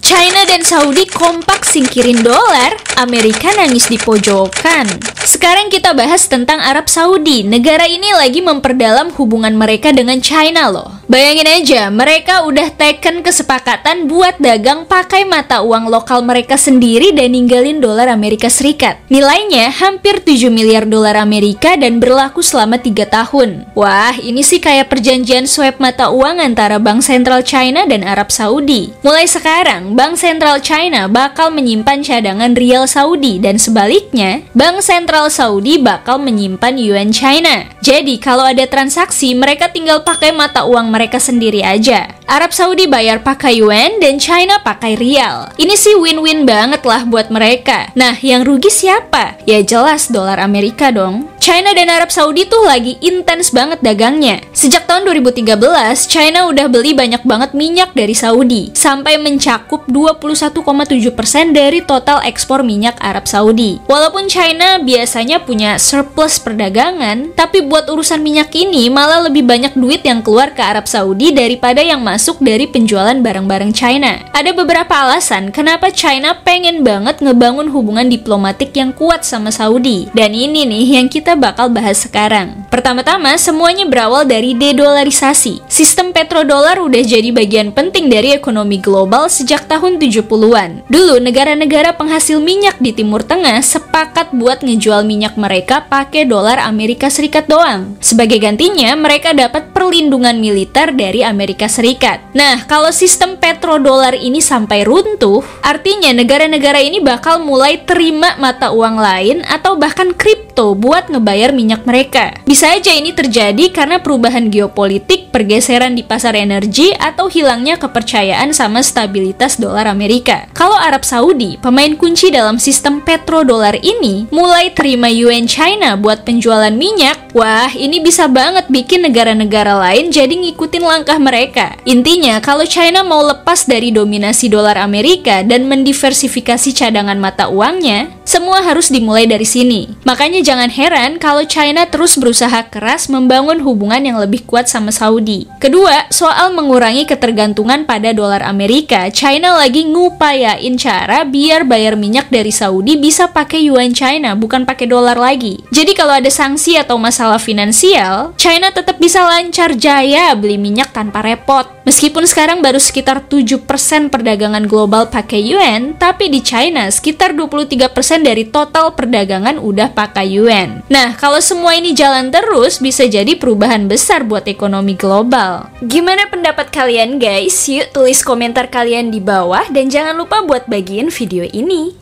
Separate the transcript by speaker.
Speaker 1: China dan Saudi kompak singkirin dolar, Amerika nangis di pojokan. Sekarang kita bahas tentang Arab Saudi. Negara ini lagi memperdalam hubungan mereka dengan China loh. Bayangin aja, mereka udah taken kesepakatan buat dagang pakai mata uang lokal mereka sendiri dan ninggalin dolar Amerika Serikat. Nilainya hampir 7 miliar dolar Amerika dan berlaku selama 3 tahun. Wah, ini sih kayak perjanjian swap mata uang antara Bank Sentral China dan Arab Saudi. Mulai sekarang, Bank Sentral China bakal menyimpan cadangan rial Saudi dan sebaliknya, Bank Sentral Saudi bakal menyimpan yuan China. Jadi, kalau ada transaksi, mereka tinggal pakai mata uang mereka mereka sendiri aja. Arab Saudi bayar pakai yuan dan China pakai rial. Ini sih win-win banget lah buat mereka. Nah, yang rugi siapa? Ya jelas dolar Amerika dong. China dan Arab Saudi tuh lagi intens banget dagangnya. Sejak tahun 2013, China udah beli banyak banget minyak dari Saudi, sampai mencakup 21,7% dari total ekspor minyak Arab Saudi. Walaupun China biasanya punya surplus perdagangan, tapi buat urusan minyak ini malah lebih banyak duit yang keluar ke Arab Saudi daripada yang masuk masuk dari penjualan barang-barang China. Ada beberapa alasan kenapa China pengen banget ngebangun hubungan diplomatik yang kuat sama Saudi. Dan ini nih yang kita bakal bahas sekarang. Pertama-tama, semuanya berawal dari dedolarisasi. Sistem petrodolar udah jadi bagian penting dari ekonomi global sejak tahun 70-an. Dulu, negara-negara penghasil minyak di Timur Tengah sepakat buat ngejual minyak mereka pakai dolar Amerika Serikat doang. Sebagai gantinya, mereka dapat perlindungan militer dari Amerika Serikat. Nah, kalau sistem petrodolar ini sampai runtuh, artinya negara-negara ini bakal mulai terima mata uang lain atau bahkan kripto buat ngebayar minyak mereka. Bisa aja ini terjadi karena perubahan geopolitik, pergeseran di pasar energi, atau hilangnya kepercayaan sama stabilitas dolar Amerika. Kalau Arab Saudi, pemain kunci dalam sistem petrodolar ini mulai terima UN China buat penjualan minyak, wah ini bisa banget bikin negara-negara lain jadi ngikutin langkah mereka. Intinya, kalau China mau lepas dari dominasi dolar Amerika dan mendiversifikasi cadangan mata uangnya, semua harus dimulai dari sini. Makanya jangan heran kalau China terus berusaha keras membangun hubungan yang lebih kuat sama Saudi. Kedua, soal mengurangi ketergantungan pada dolar Amerika, China lagi ngupayain cara biar bayar minyak dari Saudi bisa pakai yuan China, bukan pakai dolar lagi. Jadi kalau ada sanksi atau masalah finansial, China tetap bisa lancar jaya beli minyak tanpa repot. Meskipun sekarang baru sekitar 7% perdagangan global pakai yuan, tapi di China sekitar 23% dari total perdagangan udah pakai yuan. Nah, kalau semua ini jalan terus, bisa jadi perubahan besar buat ekonomi global. Gimana pendapat kalian guys? Yuk tulis komentar kalian di bawah dan jangan lupa buat bagiin video ini.